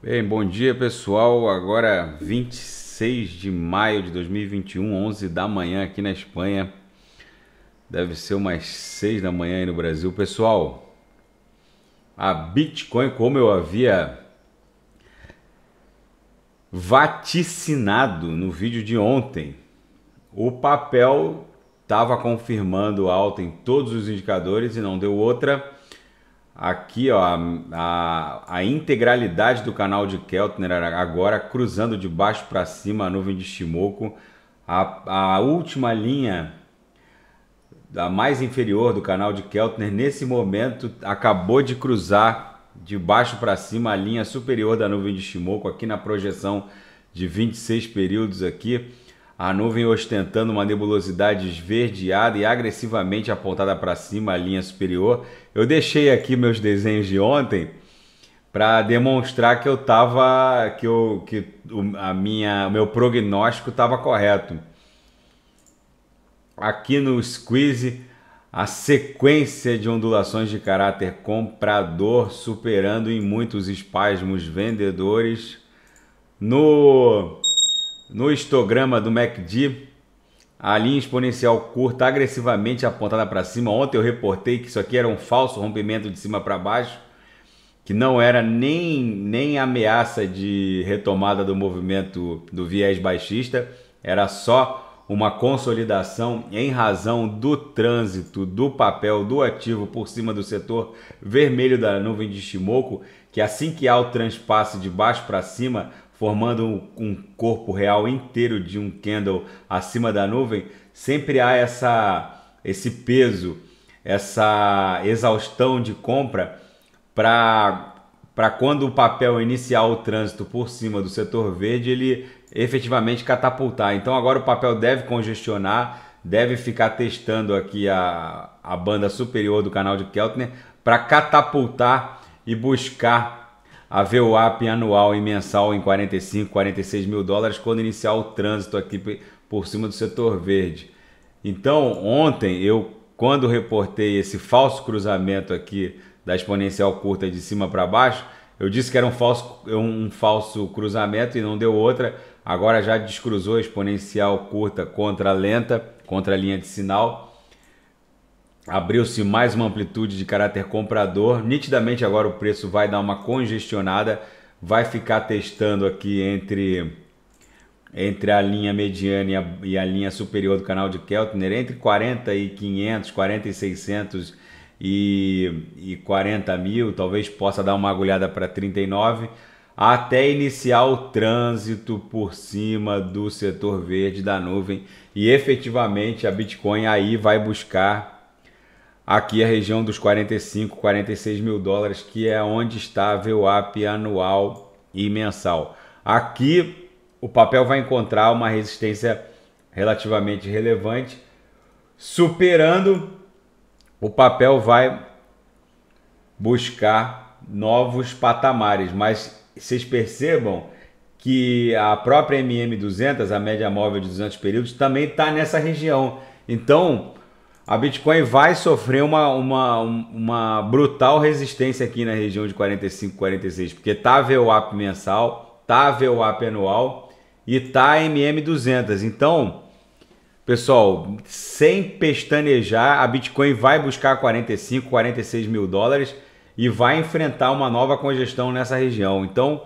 Bem, bom dia pessoal. Agora 26 de maio de 2021, 11 da manhã aqui na Espanha. Deve ser umas 6 da manhã aí no Brasil. Pessoal, a Bitcoin, como eu havia vaticinado no vídeo de ontem, o papel estava confirmando alta em todos os indicadores e não deu outra. Aqui, ó, a, a integralidade do canal de Keltner agora cruzando de baixo para cima a nuvem de Shimoku. A, a última linha a mais inferior do canal de Keltner, nesse momento acabou de cruzar de baixo para cima a linha superior da nuvem de Shimoku aqui na projeção de 26 períodos aqui a nuvem ostentando uma nebulosidade esverdeada e agressivamente apontada para cima, a linha superior. Eu deixei aqui meus desenhos de ontem para demonstrar que eu tava que eu que a minha o meu prognóstico estava correto. Aqui no squeeze a sequência de ondulações de caráter comprador superando em muitos espasmos vendedores no no histograma do MACD, a linha exponencial curta agressivamente apontada para cima. Ontem eu reportei que isso aqui era um falso rompimento de cima para baixo, que não era nem, nem ameaça de retomada do movimento do viés baixista, era só uma consolidação em razão do trânsito do papel do ativo por cima do setor vermelho da nuvem de Shimoku que assim que há o transpasse de baixo para cima, formando um corpo real inteiro de um candle acima da nuvem, sempre há essa esse peso, essa exaustão de compra para para quando o papel iniciar o trânsito por cima do setor verde, ele efetivamente catapultar. Então agora o papel deve congestionar, deve ficar testando aqui a, a banda superior do canal de Keltner para catapultar e buscar a VWAP anual e mensal em 45, 46 mil dólares quando iniciar o trânsito aqui por cima do setor verde. Então, ontem eu, quando reportei esse falso cruzamento aqui da exponencial curta de cima para baixo, eu disse que era um falso, um falso cruzamento e não deu outra. Agora já descruzou a exponencial curta contra a lenta, contra a linha de sinal abriu-se mais uma amplitude de caráter comprador. Nitidamente agora o preço vai dar uma congestionada, vai ficar testando aqui entre entre a linha mediana e a, e a linha superior do canal de Keltner, entre 40 e 500, 40 e 600 e, e 40 mil, talvez possa dar uma agulhada para 39, até iniciar o trânsito por cima do setor verde da nuvem e efetivamente a Bitcoin aí vai buscar aqui é a região dos 45, 46 mil dólares, que é onde está a VWAP anual e mensal. Aqui o papel vai encontrar uma resistência relativamente relevante, superando o papel vai buscar novos patamares, mas vocês percebam que a própria MM200, a média móvel de 200 períodos, também está nessa região. Então, a Bitcoin vai sofrer uma, uma, uma brutal resistência aqui na região de 45, 46, porque tá VWAP mensal, tá VWAP anual e tá MM200. Então, pessoal, sem pestanejar, a Bitcoin vai buscar 45, 46 mil dólares e vai enfrentar uma nova congestão nessa região. Então,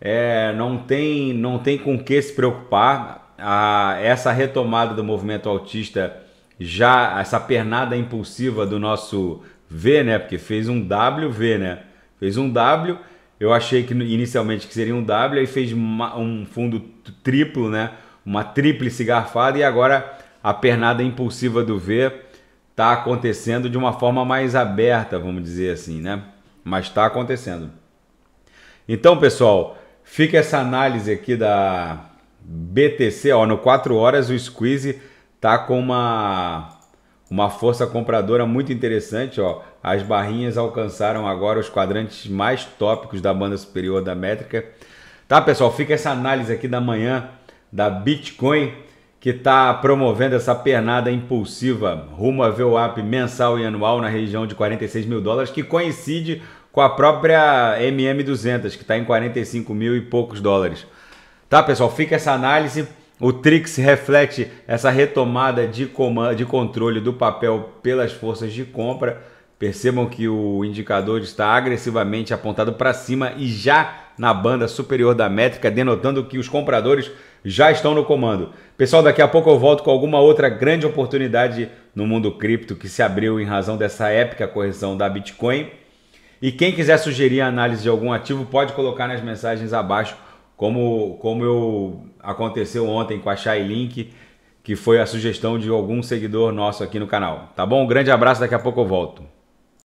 é, não tem não tem com que se preocupar. A, essa retomada do movimento autista já essa pernada impulsiva do nosso V, né? Porque fez um WV, né? Fez um W, eu achei que inicialmente que seria um W, e fez uma, um fundo triplo, né? Uma tríplice garfada e agora a pernada impulsiva do V está acontecendo de uma forma mais aberta, vamos dizer assim, né? Mas está acontecendo. Então, pessoal, fica essa análise aqui da BTC, ó, no 4 horas o squeeze tá com uma uma força compradora muito interessante, ó. As barrinhas alcançaram agora os quadrantes mais tópicos da banda superior da métrica. Tá, pessoal? Fica essa análise aqui da manhã da Bitcoin que está promovendo essa pernada impulsiva rumo a VWAP mensal e anual na região de 46 mil dólares, que coincide com a própria MM200, que está em 45 mil e poucos dólares. Tá, pessoal? Fica essa análise. O Trix reflete essa retomada de, comando, de controle do papel pelas forças de compra. Percebam que o indicador está agressivamente apontado para cima e já na banda superior da métrica, denotando que os compradores já estão no comando. Pessoal, daqui a pouco eu volto com alguma outra grande oportunidade no mundo cripto que se abriu em razão dessa épica correção da Bitcoin. E quem quiser sugerir análise de algum ativo, pode colocar nas mensagens abaixo como, como eu aconteceu ontem com a Shai Link, que foi a sugestão de algum seguidor nosso aqui no canal. Tá bom? Um grande abraço, daqui a pouco eu volto.